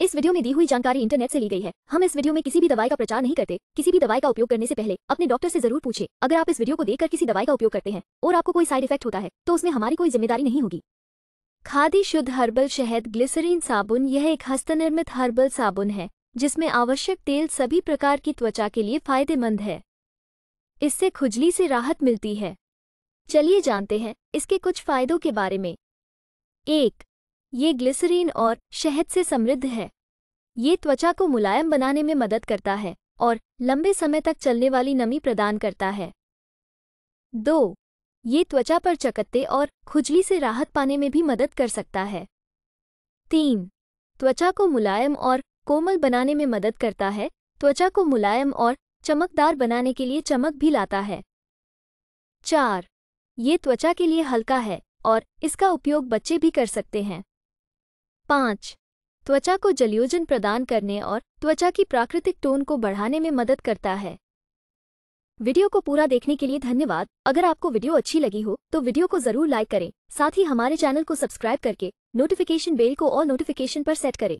इस वीडियो में दी हुई जानकारी इंटरनेट से ली गई है हम इस वीडियो में किसी भी दवाई का प्रचार नहीं करते किसी भी दवाई का उपयोग करने से पहले अपने डॉक्टर से जरूर पूछे अगर आप इस वीडियो को देखकर किसी दवाई का उपयोग करते हैं और आपको कोई साइड इफेक्ट होता है तो उसमें हमारी कोई जिम्मेदारी नहीं होगी खादी शुद्ध हर्बल शहद ग्लिसरीन साबुन यह एक हस्तनिर्मित हर्बल साबुन है जिसमें आवश्यक तेल सभी प्रकार की त्वचा के लिए फायदेमंद है इससे खुजली से राहत मिलती है चलिए जानते हैं इसके कुछ फायदों के बारे में एक ये ग्लिसरीन और शहद से समृद्ध है ये त्वचा को मुलायम बनाने में मदद करता है और लंबे समय तक चलने वाली नमी प्रदान करता है दो ये त्वचा पर चकत्ते और खुजली से राहत पाने में भी मदद कर सकता है तीन त्वचा को मुलायम और कोमल बनाने में मदद करता है त्वचा को मुलायम और चमकदार बनाने के लिए चमक भी लाता है चार ये त्वचा के लिए हल्का है और इसका उपयोग बच्चे भी कर सकते हैं पाँच त्वचा को जलयोजन प्रदान करने और त्वचा की प्राकृतिक टोन को बढ़ाने में मदद करता है वीडियो को पूरा देखने के लिए धन्यवाद अगर आपको वीडियो अच्छी लगी हो तो वीडियो को जरूर लाइक करें साथ ही हमारे चैनल को सब्सक्राइब करके नोटिफिकेशन बेल को और नोटिफिकेशन पर सेट करें